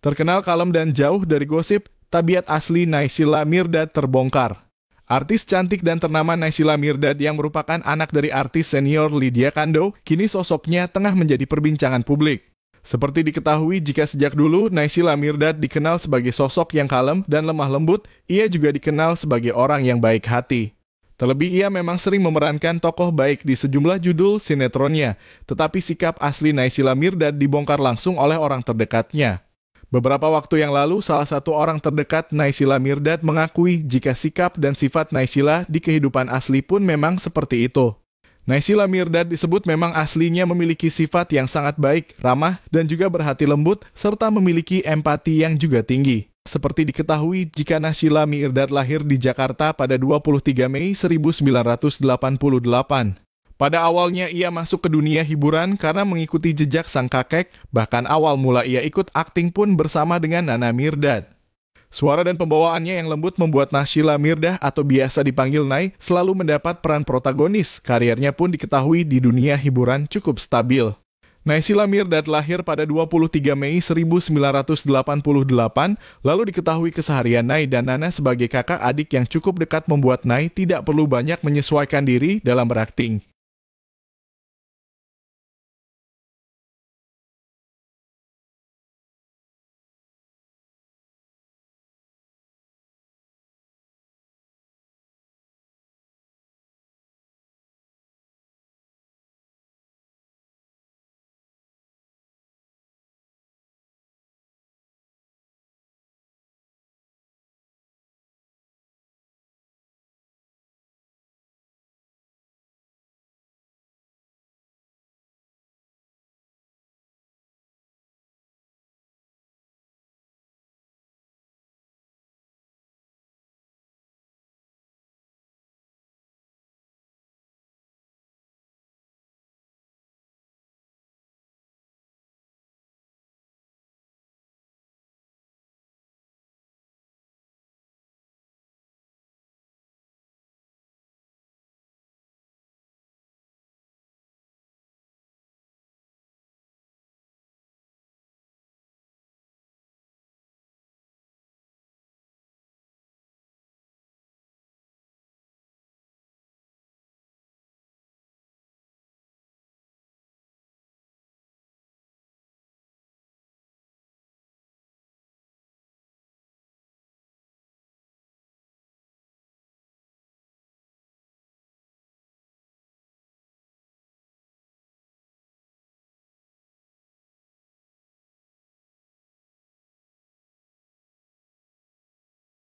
Terkenal kalem dan jauh dari gosip, tabiat asli Naisila Mirdad terbongkar. Artis cantik dan ternama Naisila Mirdad yang merupakan anak dari artis senior Lydia Kando, kini sosoknya tengah menjadi perbincangan publik. Seperti diketahui jika sejak dulu Naisila Mirdad dikenal sebagai sosok yang kalem dan lemah lembut, ia juga dikenal sebagai orang yang baik hati. Terlebih ia memang sering memerankan tokoh baik di sejumlah judul sinetronnya, tetapi sikap asli Naisila Mirdad dibongkar langsung oleh orang terdekatnya. Beberapa waktu yang lalu, salah satu orang terdekat Naisila Mirdad mengakui jika sikap dan sifat Naisila di kehidupan asli pun memang seperti itu. Naisila Mirdad disebut memang aslinya memiliki sifat yang sangat baik, ramah, dan juga berhati lembut, serta memiliki empati yang juga tinggi. Seperti diketahui, jika Naisila Mirdad lahir di Jakarta pada 23 Mei 1988. Pada awalnya ia masuk ke dunia hiburan karena mengikuti jejak sang kakek, bahkan awal mula ia ikut akting pun bersama dengan Nana Mirdad. Suara dan pembawaannya yang lembut membuat Nashila Mirdah atau biasa dipanggil Nai selalu mendapat peran protagonis. Karirnya pun diketahui di dunia hiburan cukup stabil. Naisila Mirdad lahir pada 23 Mei 1988, lalu diketahui keseharian Nai dan Nana sebagai kakak adik yang cukup dekat membuat Nai tidak perlu banyak menyesuaikan diri dalam berakting.